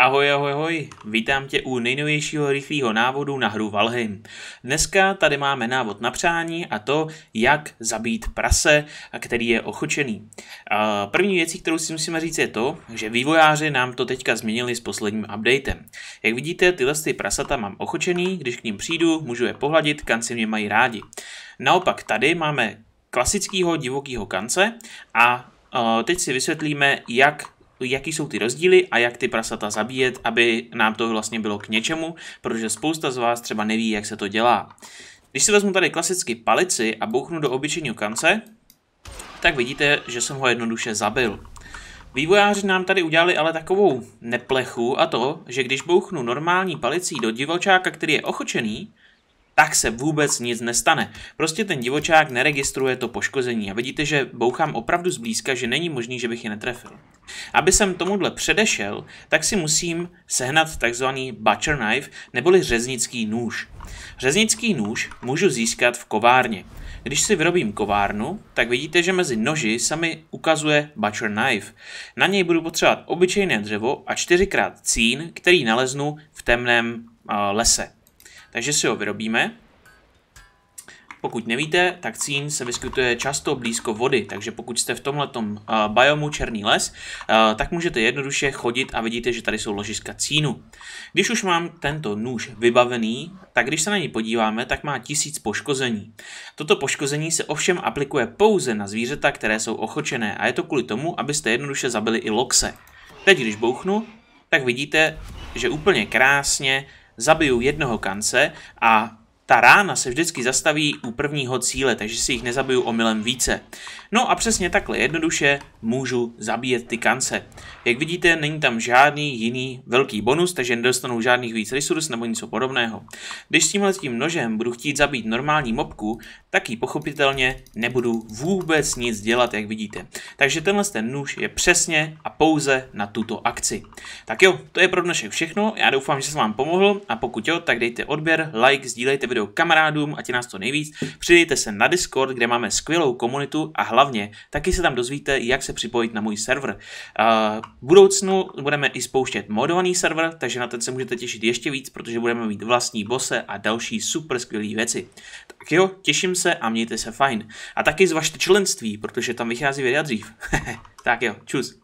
Ahoj, ahoj, ahoj. Vítám tě u nejnovějšího rychlého návodu na hru Valheim. Dneska tady máme návod na přání a to, jak zabít prase, který je ochočený. První věcí, kterou si musíme říct, je to, že vývojáři nám to teďka změnili s posledním updatem. Jak vidíte, tyhle ty prasata mám ochočený, když k ním přijdu, můžu je pohladit, kanci mě mají rádi. Naopak tady máme klasického divokého kance a teď si vysvětlíme, jak jaký jsou ty rozdíly a jak ty prasata zabíjet, aby nám to vlastně bylo k něčemu, protože spousta z vás třeba neví, jak se to dělá. Když si vezmu tady klasicky palici a bouchnu do obyčejního kance, tak vidíte, že jsem ho jednoduše zabil. Vývojáři nám tady udělali ale takovou neplechu a to, že když bouchnu normální palicí do divočáka, který je ochočený, tak se vůbec nic nestane. Prostě ten divočák neregistruje to poškození a vidíte, že bouchám opravdu zblízka, že není možný, že bych je netrefil. Aby jsem tomuhle předešel, tak si musím sehnat takzvaný butcher knife, neboli řeznický nůž. Řeznický nůž můžu získat v kovárně. Když si vyrobím kovárnu, tak vidíte, že mezi noži se mi ukazuje butcher knife. Na něj budu potřebovat obyčejné dřevo a čtyřikrát cín, který naleznu v temném lese. Takže si ho vyrobíme. Pokud nevíte, tak cín se vyskytuje často blízko vody, takže pokud jste v tomhletom uh, biomu černý les, uh, tak můžete jednoduše chodit a vidíte, že tady jsou ložiska cínu. Když už mám tento nůž vybavený, tak když se na něj podíváme, tak má tisíc poškození. Toto poškození se ovšem aplikuje pouze na zvířata, které jsou ochočené a je to kvůli tomu, abyste jednoduše zabili i lokse. Teď když bouchnu, tak vidíte, že úplně krásně zabiju jednoho kance a ta rána se vždycky zastaví u prvního cíle, takže si jich nezabiju omylem více. No a přesně takhle jednoduše můžu zabíjet ty kance. Jak vidíte, není tam žádný jiný velký bonus, takže nedostanou žádných víc resurs nebo něco podobného. Když s tímhle tím nožem budu chtít zabít normální mobku, tak ji pochopitelně nebudu vůbec nic dělat, jak vidíte. Takže tenhle ten nůž je přesně a pouze na tuto akci. Tak jo, to je pro dnešek všechno, já doufám, že jsem vám pomohl a pokud jo, tak dejte odběr, like, sdílejte video video kamarádům, ať je nás to nejvíc, přidejte se na Discord, kde máme skvělou komunitu a hlavně taky se tam dozvíte, jak se připojit na můj server. Eh, v budoucnu budeme i spouštět modovaný server, takže na ten se můžete těšit ještě víc, protože budeme mít vlastní bose a další super skvělé věci. Tak jo, těším se a mějte se fajn. A taky zvažte členství, protože tam vychází videa dřív. tak jo, čus.